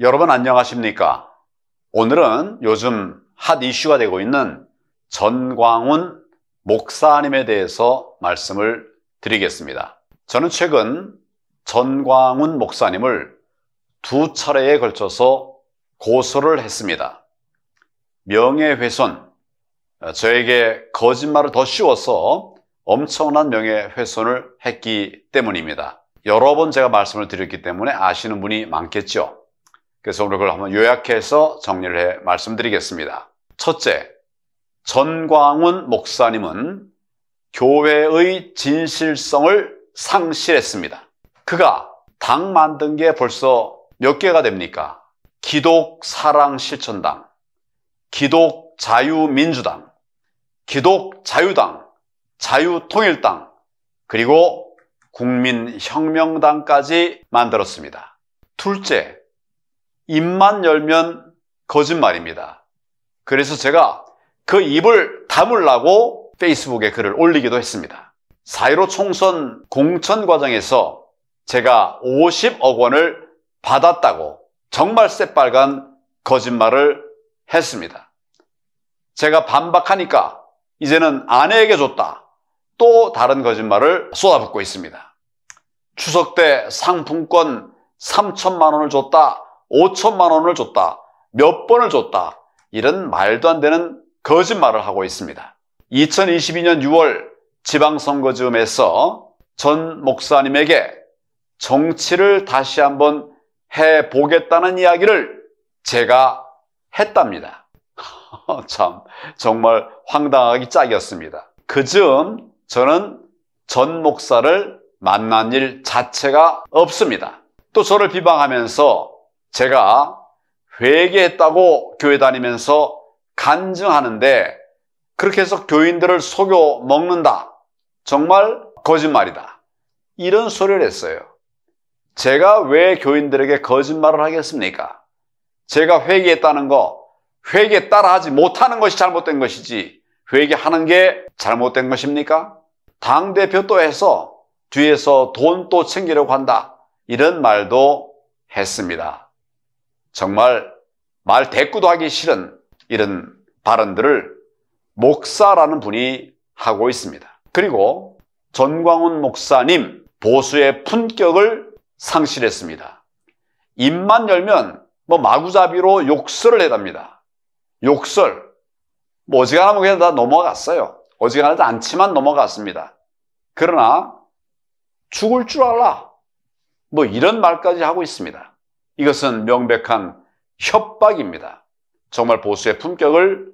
여러분 안녕하십니까? 오늘은 요즘 핫 이슈가 되고 있는 전광훈 목사님에 대해서 말씀을 드리겠습니다. 저는 최근 전광훈 목사님을 두 차례에 걸쳐서 고소를 했습니다. 명예훼손, 저에게 거짓말을 더 씌워서 엄청난 명예훼손을 했기 때문입니다. 여러 번 제가 말씀을 드렸기 때문에 아시는 분이 많겠죠. 그래서 오늘 그걸 한번 요약해서 정리를 해 말씀드리겠습니다. 첫째, 전광훈 목사님은 교회의 진실성을 상실했습니다. 그가 당 만든 게 벌써 몇 개가 됩니까? 기독 사랑 실천당, 기독 자유민주당, 기독 자유당, 자유통일당, 그리고 국민혁명당까지 만들었습니다. 둘째, 입만 열면 거짓말입니다. 그래서 제가 그 입을 다물라고 페이스북에 글을 올리기도 했습니다. 사1로 총선 공천 과정에서 제가 50억 원을 받았다고 정말 새빨간 거짓말을 했습니다. 제가 반박하니까 이제는 아내에게 줬다. 또 다른 거짓말을 쏟아붓고 있습니다. 추석 때 상품권 3천만 원을 줬다, 5천만 원을 줬다, 몇 번을 줬다, 이런 말도 안 되는 거짓말을 하고 있습니다. 2022년 6월 지방선거 즈음에서 전 목사님에게 정치를 다시 한번 해보겠다는 이야기를 제가 했답니다. 참, 정말 황당하기 짝이었습니다. 그 즈음 저는 전 목사를 만난 일 자체가 없습니다. 또 저를 비방하면서 제가 회개했다고 교회 다니면서 간증하는데 그렇게 해서 교인들을 속여 먹는다. 정말 거짓말이다. 이런 소리를 했어요. 제가 왜 교인들에게 거짓말을 하겠습니까? 제가 회개했다는 거, 회개 따라 하지 못하는 것이 잘못된 것이지, 회개하는 게 잘못된 것입니까? 당대표 또 해서 뒤에서 돈 또 챙기려고 한다. 이런 말도 했습니다. 정말 말 대꾸도 하기 싫은 이런 발언들을 목사라는 분이 하고 있습니다. 그리고 전광훈 목사님 보수의 품격을 상실했습니다. 입만 열면 뭐 마구잡이로 욕설을 해답니다. 욕설. 모지간하면 뭐 그냥 다 넘어갔어요. 어지간하지 않지만 넘어갔습니다. 그러나 죽을 줄 알라. 뭐 이런 말까지 하고 있습니다. 이것은 명백한 협박입니다. 정말 보수의 품격을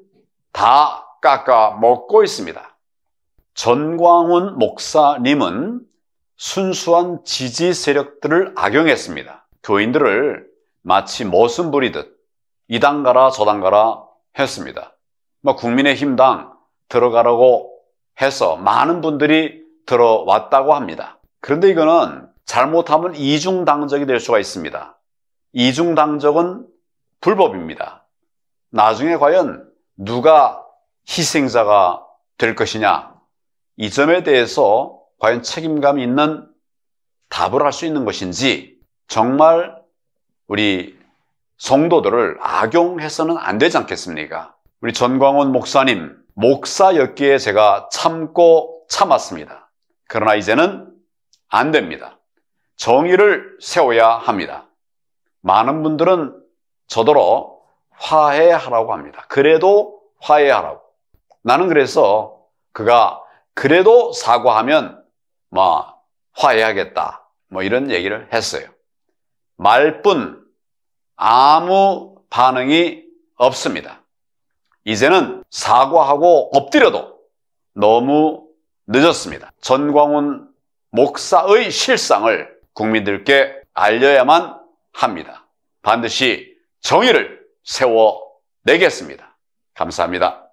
다 깎아 먹고 있습니다. 전광훈 목사님은 순수한 지지 세력들을 악용했습니다. 교인들을 마치 머슴 부리듯 이당 가라 저당 가라 했습니다. 뭐 국민의힘당, 들어가라고 해서 많은 분들이 들어왔다고 합니다. 그런데 이거는 잘못하면 이중당적이 될 수가 있습니다. 이중당적은 불법입니다. 나중에 과연 누가 희생자가 될 것이냐 이 점에 대해서 과연 책임감 있는 답을 할 수 있는 것인지 정말 우리 성도들을 악용해서는 안 되지 않겠습니까? 우리 전광훈 목사님 목사였기에 제가 참고 참았습니다. 그러나 이제는 안 됩니다. 정의를 세워야 합니다. 많은 분들은 저더러 화해하라고 합니다. 그래도 화해하라고. 나는 그래서 그가 그래도 사과하면 뭐 화해하겠다. 뭐 이런 얘기를 했어요. 말뿐 아무 반응이 없습니다. 이제는 사과하고 엎드려도 너무 늦었습니다. 전광훈 목사의 실상을 국민들께 알려야만 합니다. 반드시 정의를 세워내겠습니다. 감사합니다.